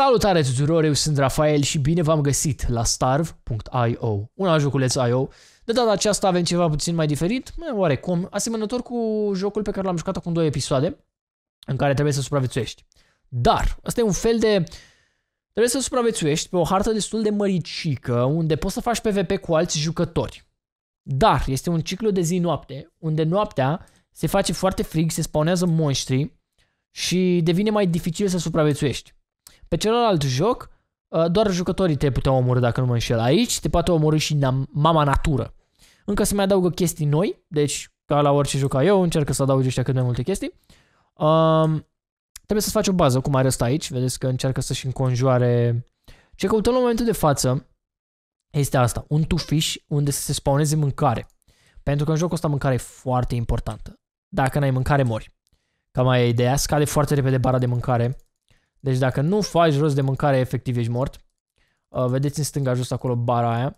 Salutare tuturor, eu sunt Rafael și bine v-am găsit la starve.io, un alt joculeț IO. De data aceasta avem ceva puțin mai diferit, oarecum, asemănător cu jocul pe care l-am jucat acum două episoade, în care trebuie să supraviețuiești. Dar, asta e un fel de... Trebuie să supraviețuiești pe o hartă destul de măricică, unde poți să faci PvP cu alți jucători. Dar, este un ciclu de zi-noapte, unde noaptea se face foarte frig, se spawnează monștri și devine mai dificil să supraviețuiești. Pe celălalt joc, uh, doar jucătorii te puteau omorâ dacă nu mă înșel. Aici te poate omorâ și mama natură. Încă se mai adaugă chestii noi, deci ca la orice joc ca eu, încerc să adaug ăștia cât mai multe chestii. Um, trebuie să-ți faci o bază, cum arăsta aici. Vedeți că încearcă să-și înconjoare... Ce căutăm în momentul de față este asta, un tufiș unde să se spawneze mâncare. Pentru că în jocul ăsta mâncare e foarte importantă. Dacă n-ai mâncare, mori. Cam mai e ideea. Scade foarte repede bara de mâncare. Deci dacă nu faci rost de mâncare, efectiv ești mort. Uh, vedeți în stânga jos acolo bara aia.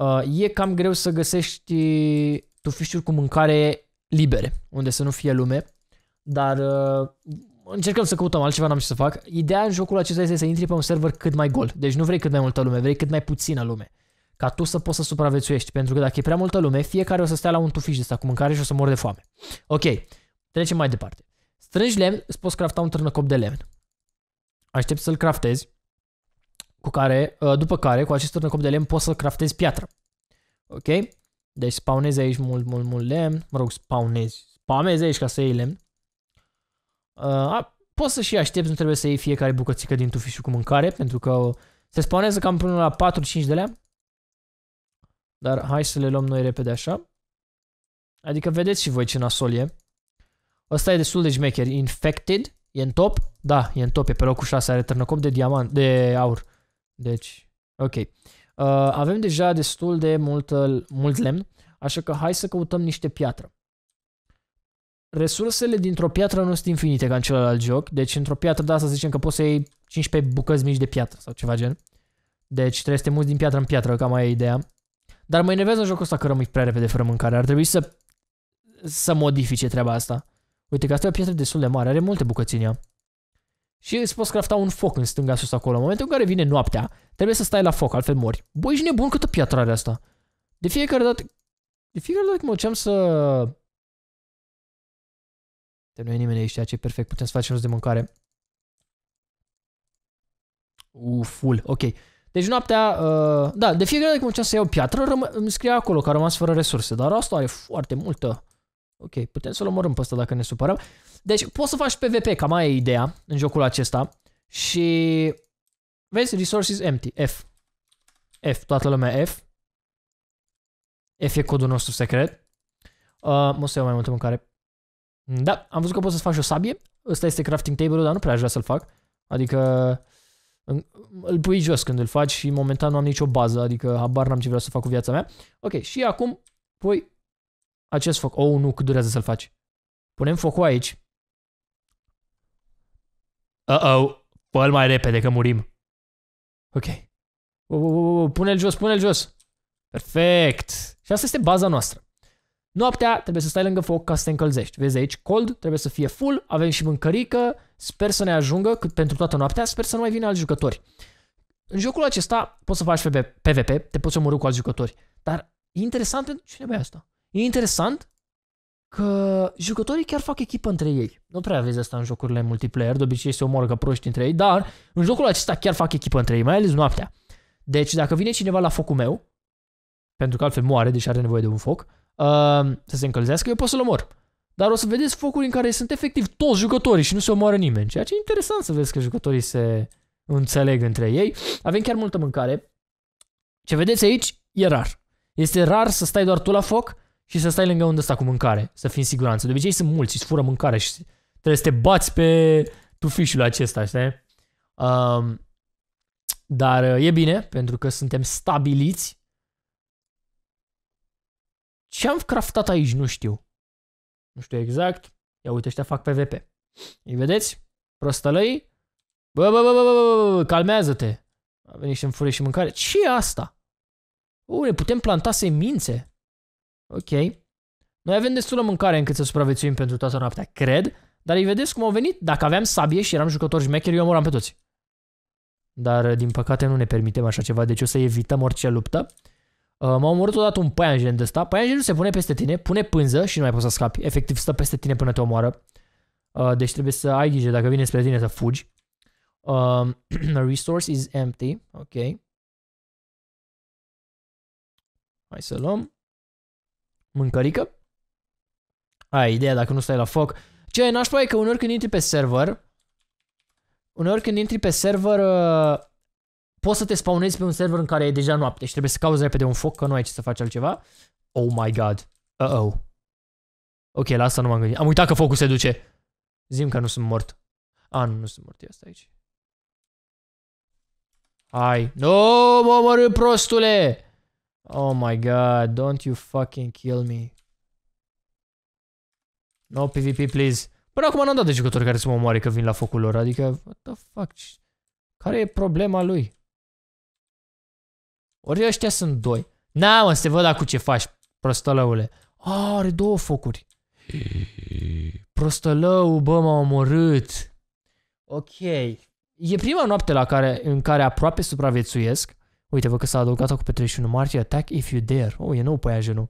Uh, e cam greu să găsești tufișuri cu mâncare libere, unde să nu fie lume. Dar uh, încercăm să căutăm, altceva n-am ce să fac. Ideea în jocul acesta este să intri pe un server cât mai gol. Deci nu vrei cât mai multă lume, vrei cât mai puțină lume. Ca tu să poți să supraviețuiești. Pentru că dacă e prea multă lume, fiecare o să stea la un tufiș de asta cu mâncare și o să mor de foame. Ok, trecem mai departe. Strângi lemn, îți poți crafta un târnăcop de lemn aștept să-l craftezi, cu care, uh, după care, cu acest turnăcop de lemn poți să craftezi piatră. Ok? Deci spawnezi aici mult, mult, mult lemn. Mă rog, spawnezi. Spamezi aici ca să iei lemn. Uh, poți să și aștepți, nu trebuie să iei fiecare bucățică din tufișul cu mâncare, pentru că se spawnează cam până la 4-5 de lemn. Dar hai să le luăm noi repede așa. Adică vedeți și voi ce nasol e. Ăsta e destul de jmecher. Infected. E în top? Da, e în top, e pe locul 6, are târnăcop de diamant, de aur. Deci, ok. Uh, avem deja destul de mult, uh, mult lemn, așa că hai să căutăm niște piatră. Resursele dintr-o piatră nu sunt infinite ca în celălalt joc, deci într-o piatră de asta zicem că poți să iei 15 bucăți mici de piatră sau ceva gen. Deci trebuie să te muți din piatră în piatră, cam mai e ideea. Dar mă enervează jocul ăsta că rămâi prea repede fără mâncare. Ar trebui să, să modifice treaba asta. Uite că asta e o piatră destul de mare, are multe bucăți în ea. Și îți poți crafta un foc în stânga sus acolo. În momentul în care vine noaptea, trebuie să stai la foc, altfel mori. Băi, ești nebun câtă piatră are asta. De fiecare dată... De fiecare dată când mă duceam să... De nu e nimeni aici, ceea ce e perfect, putem să facem rost de mâncare. Uful, ok. Deci noaptea, uh, da, de fiecare dată când mă să iau piatră, îmi scria acolo că a rămas fără resurse, dar asta are foarte multă Ok, putem să-l omorâm pe ăsta dacă ne supărăm. Deci poți să faci PvP, cam mai e ideea în jocul acesta. Și vezi, resources empty, F. F, toată lumea F. F e codul nostru secret. Uh, mă să iau mai multă mâncare. Da, am văzut că poți să-ți faci o sabie. Ăsta este crafting table-ul, dar nu prea aș vrea să-l fac. Adică îl pui jos când îl faci și momentan nu am nicio bază, adică habar n-am ce vreau să fac cu viața mea. Ok, și acum pui acest foc. Oh, nu, cât durează să-l faci. Punem focul aici. Uh-oh, fă mai repede că murim. Ok. pune-l jos, pune-l jos. Perfect. Și asta este baza noastră. Noaptea trebuie să stai lângă foc ca să te încălzești. Vezi aici, cold, trebuie să fie full, avem și mâncărică, sper să ne ajungă cât pentru toată noaptea, sper să nu mai vină alți jucători. În jocul acesta poți să faci PvP, te poți omorâ cu alți jucători, dar e interesant pentru cine băia asta. E interesant că jucătorii chiar fac echipă între ei. Nu prea vezi asta în jocurile multiplayer, de obicei se omoră ca proști între ei, dar în jocul acesta chiar fac echipă între ei, mai ales noaptea. Deci dacă vine cineva la focul meu, pentru că altfel moare, deși are nevoie de un foc, uh, să se încălzească, eu pot să-l omor. Dar o să vedeți focuri în care sunt efectiv toți jucătorii și nu se omoară nimeni, ceea ce e interesant să vezi că jucătorii se înțeleg între ei. Avem chiar multă mâncare. Ce vedeți aici e rar. Este rar să stai doar tu la foc, și să stai lângă unde ăsta cu mâncare, să fii în siguranță. De obicei sunt mulți și îți fură mâncare și trebuie să te bați pe tufișul acesta, știi? Um, dar uh, e bine, pentru că suntem stabiliți. Ce am craftat aici, nu știu. Nu știu exact. Ia uite, ăștia fac PvP. Îi vedeți? Prostălăi. Bă, bă, bă, bă, bă, bă, bă calmează-te. A venit și-mi fure și mâncare. ce e asta? Ure, putem planta semințe. Ok? Noi avem destulă mâncare încât să supraviețuim pentru toată noaptea, cred, dar îi vedeți cum au venit? Dacă aveam sabie și eram jucători șmecheri, eu omoram pe toți. Dar, uh, din păcate, nu ne permitem așa ceva, deci o să evităm orice luptă. Uh, m-a omorât odată un păianjen de ăsta. Păianjenul se pune peste tine, pune pânză și nu mai poți să scapi. Efectiv, stă peste tine până te omoară. Uh, deci trebuie să ai grijă dacă vine spre tine să fugi. Uh, resource is empty. Ok. Hai să luăm mâncărică. Ai ideea dacă nu stai la foc. Ce nașpa e că uneori când intri pe server, uneori când intri pe server, uh, poți să te spawnezi pe un server în care e deja noapte și trebuie să cauți repede un foc, că nu ai ce să faci altceva. Oh my god. Uh-oh. Ok, la asta nu m-am gândit. Am uitat că focul se duce. Zim că nu sunt mort. A, nu, nu sunt mort. Ia aici. Hai. Nu, no, mă prostule! Oh my god, don't you fucking kill me. No PvP, please. Până acum n-am dat de jucători care să mă omoare că vin la focul lor, adică, what the fuck? Care e problema lui? Ori ăștia sunt doi. Na, mă, te văd da ce faci, prostălăule. A, ah, are două focuri. Prostălău, bă, m-a omorât. Ok. E prima noapte la care, în care aproape supraviețuiesc. Uite-vă că s-a adăugat acum pe 31 martie, attack if you dare. Oh, e nou păiajenul.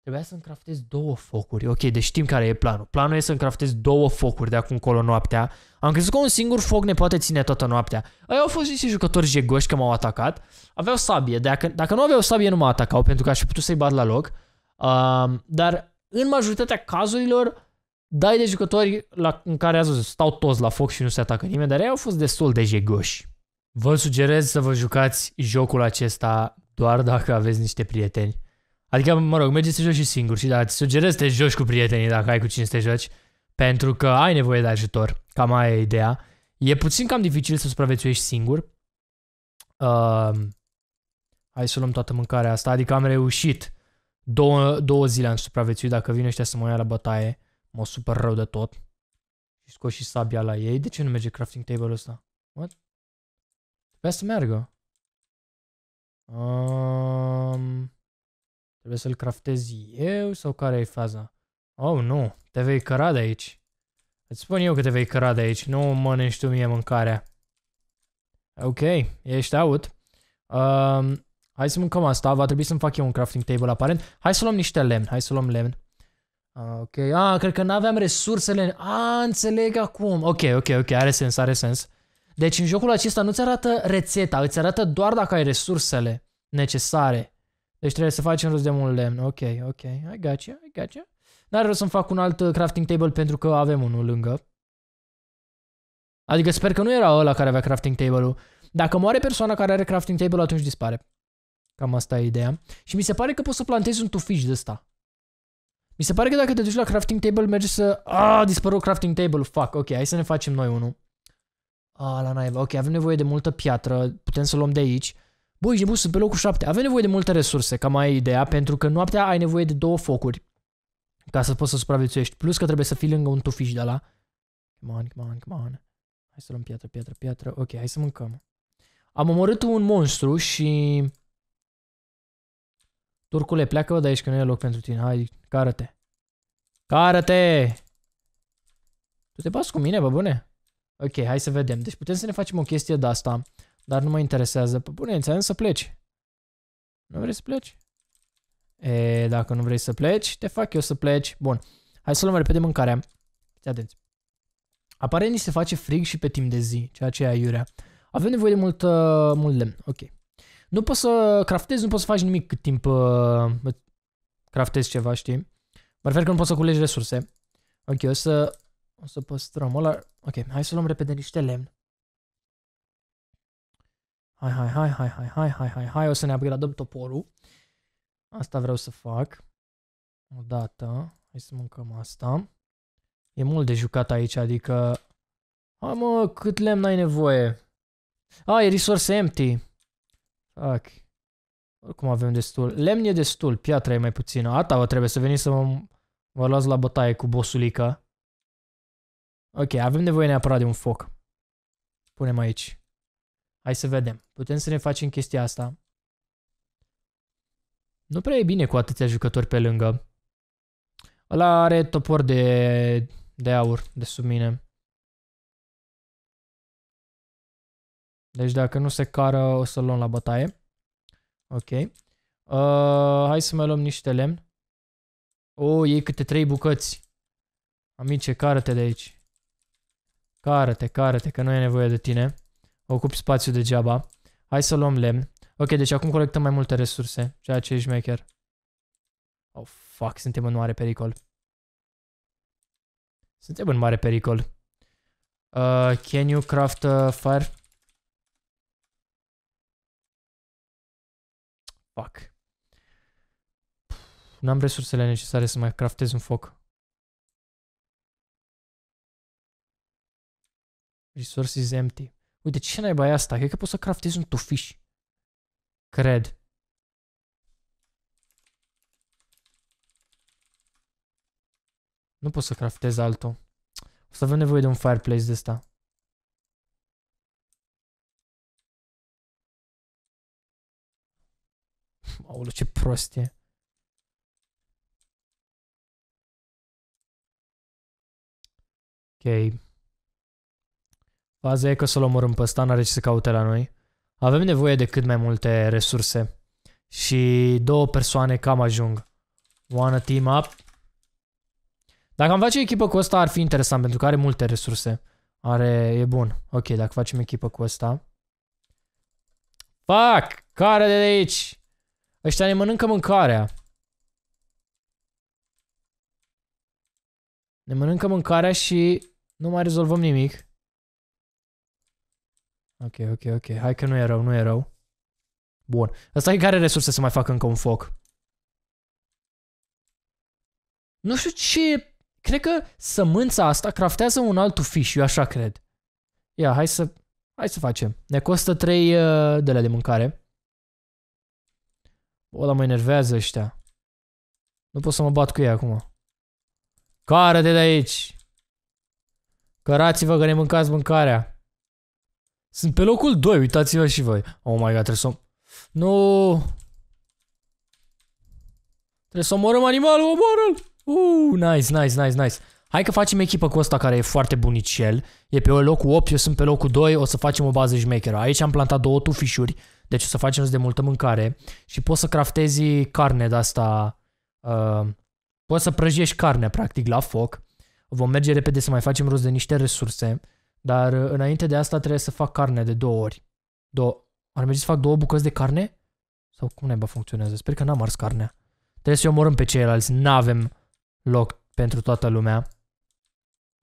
Trebuia să-mi craftez două focuri. Ok, deci știm care e planul. Planul e să-mi craftez două focuri de acum colo noaptea. Am crezut că un singur foc ne poate ține toată noaptea. Aia au fost niște jucători jegoși că m-au atacat. Aveau sabie. Dacă, dacă nu aveau sabie, nu mă atacau pentru că aș fi putut să-i bat la loc. Uh, dar în majoritatea cazurilor dai de jucători la, în care azi, stau toți la foc și nu se atacă nimeni, dar ei au fost destul de jegoși. Vă sugerez să vă jucați jocul acesta doar dacă aveți niște prieteni. Adică, mă rog, mergeți să joci și singur și da, îți sugerez să te joci cu prietenii dacă ai cu cine să te joci, pentru că ai nevoie de ajutor, cam aia e ideea. E puțin cam dificil să supraviețuiești singur. Uh, hai să luăm toată mâncarea asta, adică am reușit. Două, două zile am supraviețuit, dacă vin ăștia să mă ia la bătaie, mă super rău de tot. Și scos și sabia la ei. De ce nu merge crafting table-ul ăsta? What? Vrea să meargă. Um, trebuie să-l craftez eu sau care e faza? Oh, nu. Te vei căra de aici. Îți spun eu că te vei căra de aici. Nu mănânci tu mie mâncarea. Ok, ești out. Um, hai să mâncăm asta. Va trebui să-mi fac eu un crafting table aparent. Hai să luăm niște lemn. Hai să luăm lemn. ok, ah, cred că n-aveam resursele. Ah, înțeleg acum. Ok, ok, ok, are sens, are sens. Deci în jocul acesta nu-ți arată rețeta, îți arată doar dacă ai resursele necesare. Deci trebuie să facem rost de mult lemn. Ok, ok, I got you, I got you. N-are rost să-mi fac un alt uh, crafting table pentru că avem unul lângă. Adică sper că nu era ăla care avea crafting table-ul. Dacă moare persoana care are crafting table, atunci dispare. Cam asta e ideea. Și mi se pare că poți să plantezi un tufiș de ăsta. Mi se pare că dacă te duci la crafting table, mergi să... Ah, dispără crafting table. Fuck, ok, hai să ne facem noi unul. A, la naiba. Ok, avem nevoie de multă piatră. Putem să luăm de aici. Bă, ești nebun, sunt pe locul 7. Avem nevoie de multe resurse, ca mai ai ideea, pentru că noaptea ai nevoie de două focuri ca să poți să supraviețuiești. Plus că trebuie să fii lângă un tufiș de la. Come on, come on, come on. Hai să luăm piatră, piatră, piatră. Ok, hai să mâncăm. Am omorât un monstru și... Turcule, pleacă de aici că nu e loc pentru tine. Hai, cară-te. Cară-te! Tu te pas cu mine, bă bune? Ok, hai să vedem. Deci putem să ne facem o chestie de asta, dar nu mă interesează. Păi bune, înțeleg să pleci. Nu vrei să pleci? E, dacă nu vrei să pleci, te fac eu să pleci. Bun, hai să luăm repede mâncarea. Fiți atenți. Apare ni se face frig și pe timp de zi, ceea ce e aiurea. Avem nevoie de mult, uh, mult lemn. Ok. Nu poți să craftezi, nu poți să faci nimic cât timp uh, craftezi ceva, știi? Mă refer că nu poți să culegi resurse. Ok, o să o să păstrăm ăla. Ok, hai să luăm repede niște lemn. Hai, hai, hai, hai, hai, hai, hai, hai, hai, o să ne upgradăm toporul. Asta vreau să fac. O dată. Hai să mâncăm asta. E mult de jucat aici, adică... Hai mă, cât lemn ai nevoie? A, e resource empty. Fuck. Oricum avem destul. Lemn e destul, piatra e mai puțină. Ata vă trebuie să veniți să mă, vă luați la bătaie cu bosulica. Ok, avem nevoie neapărat de un foc. Punem aici. Hai să vedem. Putem să ne facem chestia asta. Nu prea e bine cu atâția jucători pe lângă. Ăla are topor de, de aur de sub mine. Deci dacă nu se cară, o să luăm la bătaie. Ok. Uh, hai să mai luăm niște lemn. O, oh, iei câte trei bucăți. Amice, cară-te de aici. Cară-te, cară-te, că nu e nevoie de tine. Ocupi spațiu degeaba. Hai să luăm lemn. Ok, deci acum colectăm mai multe resurse, ceea ce e șmecher. Oh, fuck, suntem în mare pericol. Suntem în mare pericol. Uh, can you craft a fire? Fuck. N-am resursele necesare să mai craftez un foc. Resources empty. Uite, ce naiba e asta? Cred că pot să craftez un tufiș. Cred. Nu pot să craftez altul. O să avem nevoie de un fireplace de ăsta. Aolo, ce prostie. e. Ok. Faza e că să-l omorâm pe ăsta, n-are ce să caute la noi. Avem nevoie de cât mai multe resurse. Și două persoane cam ajung. Wanna team up? Dacă am face echipă cu ăsta ar fi interesant pentru că are multe resurse. Are... e bun. Ok, dacă facem echipă cu ăsta... Fuck! Care de aici! Ăștia ne mănâncă mâncarea. Ne mănâncă mâncarea și nu mai rezolvăm nimic. Ok, ok, ok. Hai că nu e rău, nu e rău. Bun. Asta e care resurse să mai fac încă un foc? Nu știu ce... Cred că sămânța asta craftează un alt fish. eu așa cred. Ia, hai să... Hai să facem. Ne costă 3 uh, de la de mâncare. Ăla mă enervează ăștia. Nu pot să mă bat cu ei acum. Cară de de aici! Cărați-vă că ne mâncați mâncarea! Sunt pe locul 2, uitați-vă și voi. Oh my god, trebuie să... Nu! Trebuie să omorăm animalul, omoră-l! Uh, nice, nice, nice, nice. Hai că facem echipă cu ăsta care e foarte bunicel. E pe locul 8, eu sunt pe locul 2, o să facem o bază șmecheră. Aici am plantat două tufișuri, deci o să facem de multă mâncare. Și poți să craftezi carne de asta... Uh, poți să prăjești carne, practic, la foc. Vom merge repede să mai facem rost de niște resurse. Dar uh, înainte de asta trebuie să fac carne de două ori. Două. Ar merge să fac două bucăți de carne? Sau cum neba funcționează? Sper că n-am ars carnea. Trebuie să-i omorâm pe ceilalți. N-avem loc pentru toată lumea.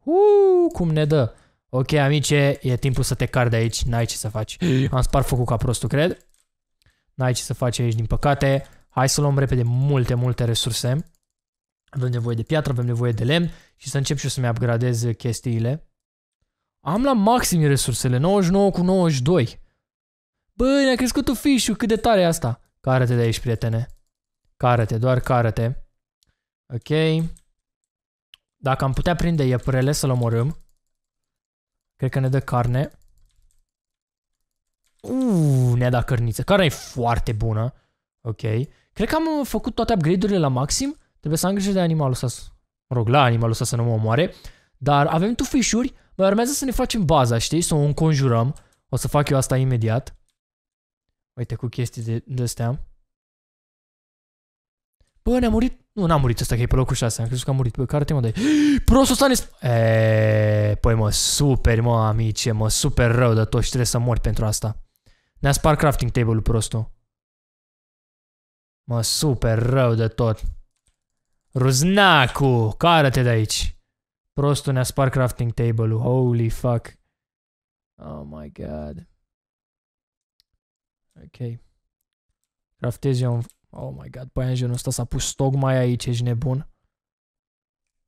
Uuu, cum ne dă. Ok, amice, e timpul să te car de aici. N-ai ce să faci. Am spart focul ca prostul, cred. N-ai ce să faci aici, din păcate. Hai să luăm repede multe, multe resurse. Avem nevoie de piatră, avem nevoie de lemn și să încep și eu să-mi upgradez chestiile. Am la maxim resursele, 99 cu 92. Bă, ne-a crescut tu fișul, cât de tare e asta. Cară-te de aici, prietene. Cară-te, doar cară-te. Ok. Dacă am putea prinde iepurele să-l omorâm. Cred că ne dă carne. Uuu, ne-a dat cărniță. Carnea e foarte bună. Ok. Cred că am uh, făcut toate upgrade-urile la maxim. Trebuie să am grijă de animalul ăsta. Mă rog, la animalul ăsta să nu mă omoare. Dar avem tufișuri Bă, urmează să ne facem baza, știi? Să o înconjurăm. O să fac eu asta imediat. Uite, cu chestii de, de astea. Bă, ne-a murit... Nu, n-a murit ăsta, că e pe locul 6. Am crezut că a murit. Bă, care mă dai? Prostul ăsta ne... E, păi mă, super, mă, amice, mă, super rău de tot și trebuie să mori pentru asta. Ne-a spart crafting table-ul prostul. Mă, super rău de tot. Ruznacu, care-te de aici. Prostul ne-a spart crafting table-ul. Holy fuck. Oh my god. Ok. Craftez eu un... Oh my god, paianjenul ăsta s-a pus tocmai aici, ești nebun.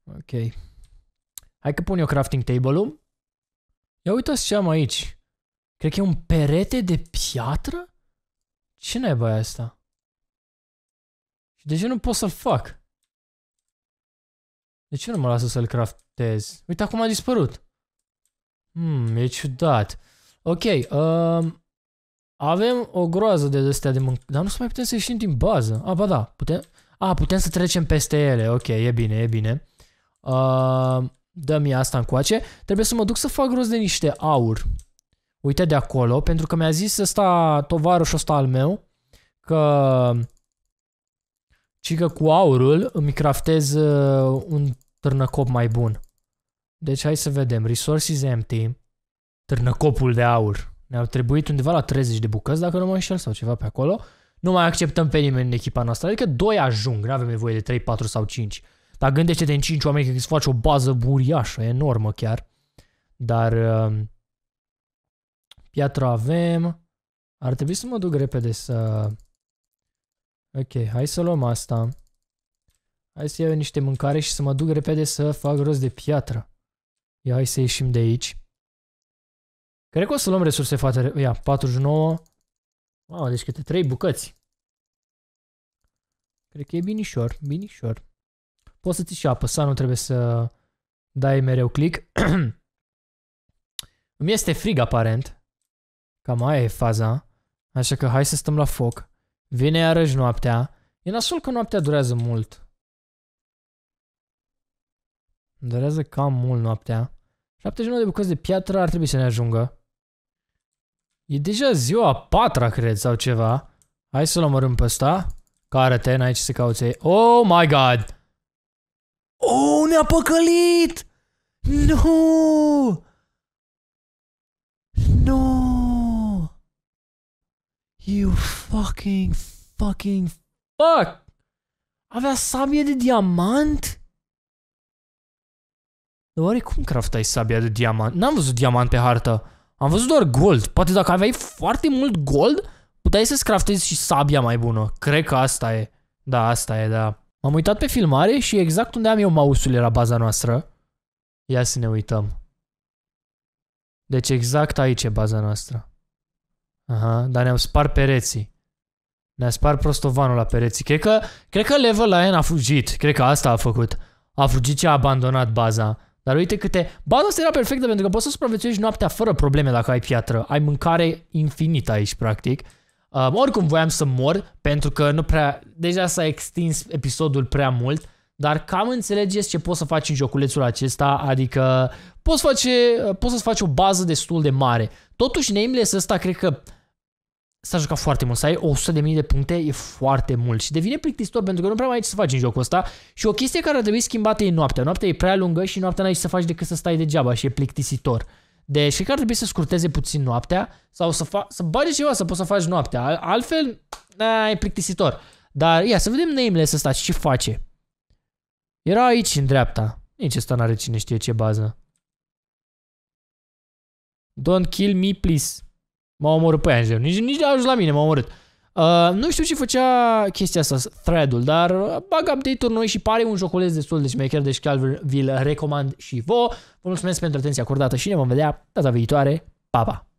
Ok. Hai că pun eu crafting table-ul. Ia uitați ce am aici. Cred că e un perete de piatră? Ce naiba e asta? Și de ce nu pot să-l fac? De ce nu mă lasă să-l craftez? Uite acum a dispărut. Hmm, e ciudat. Ok, um, avem o groază de astea de mâncare. Dar nu să mai putem să ieșim din bază. A, ah, ba da, putem... A, ah, putem să trecem peste ele. Ok, e bine, e bine. Uh, Dă-mi asta încoace. Trebuie să mă duc să fac rost de niște aur. Uite de acolo, pentru că mi-a zis ăsta, tovarășul ăsta al meu, că ci că cu aurul îmi craftez uh, un târnăcop mai bun. Deci hai să vedem. Resources empty. Târnăcopul de aur. Ne-au trebuit undeva la 30 de bucăți, dacă nu mă înșel, sau ceva pe acolo. Nu mai acceptăm pe nimeni în echipa noastră. Adică doi ajung, nu avem nevoie de 3, 4 sau 5. Dar gândește-te în 5 oameni că îți faci o bază buriașă, enormă chiar. Dar... Uh, piatra avem. Ar trebui să mă duc repede să Ok, hai să luăm asta. Hai să iau niște mâncare și să mă duc repede să fac rost de piatră. Ia hai să ieșim de aici. Cred că o să luăm resurse fate. Ia, 49. Wow, deci câte 3 bucăți. Cred că e binișor, binișor. Poți să ți și apă, să nu trebuie să dai mereu click. Îmi este frig aparent. Cam aia e faza. Așa că hai să stăm la foc. Vine iarăși noaptea. E nasol că noaptea durează mult. Durează cam mult noaptea. 79 de bucăți de piatră ar trebui să ne ajungă. E deja ziua a patra, cred, sau ceva. Hai să-l omorâm pe ăsta. Care-te, n-ai ce să cauți. Oh my god! Oh, ne-a păcălit! Nu! No! Nu! No! You fucking, fucking, fuck! Avea sabie de diamant? Dar oare cum craftai sabia de diamant? N-am văzut diamant pe hartă. Am văzut doar gold. Poate dacă aveai foarte mult gold, puteai să-ți craftezi și sabia mai bună. Cred că asta e. Da, asta e, da. M-am uitat pe filmare și exact unde am eu mouse-ul era baza noastră. Ia să ne uităm. Deci exact aici e baza noastră. Aha, dar ne am spart pereții. Ne-a spart prostovanul la pereții. Cred că, cred că Level Lion a fugit. Cred că asta a făcut. A fugit și a abandonat baza. Dar uite câte... Baza asta era perfectă pentru că poți să supraviețuiești noaptea fără probleme dacă ai piatră. Ai mâncare infinită aici, practic. Uh, oricum voiam să mor pentru că nu prea... Deja s-a extins episodul prea mult. Dar cam înțelegeți ce poți să faci în joculețul acesta, adică poți, face, poți să-ți faci o bază destul de mare. Totuși, nameless ăsta cred că s-a jucat foarte mult, să ai 100.000 de puncte e foarte mult și devine plictisitor pentru că nu prea mai ai ce să faci în jocul ăsta și o chestie care ar trebui schimbată e noaptea. Noaptea e prea lungă și noaptea n-ai ce să faci decât să stai degeaba și e plictisitor. Deci cred că ar trebui să scurteze puțin noaptea sau să, fa- să bage ceva să poți să faci noaptea. Altfel, na, e plictisitor. Dar ia să vedem nameless să și ce face. Era aici, în dreapta. Nici ăsta n-are cine știe ce bază. Don't kill me, please m a omorât pe aia Nici, nici a ajuns la mine, m a omorât. Uh, nu știu ce făcea chestia asta, thread-ul, dar uh, bag update-uri noi și pare un joculeț destul de șmecher, deci chiar vi-l recomand și vouă. Vă mulțumesc pentru atenția acordată și ne vom vedea data viitoare. Pa, pa!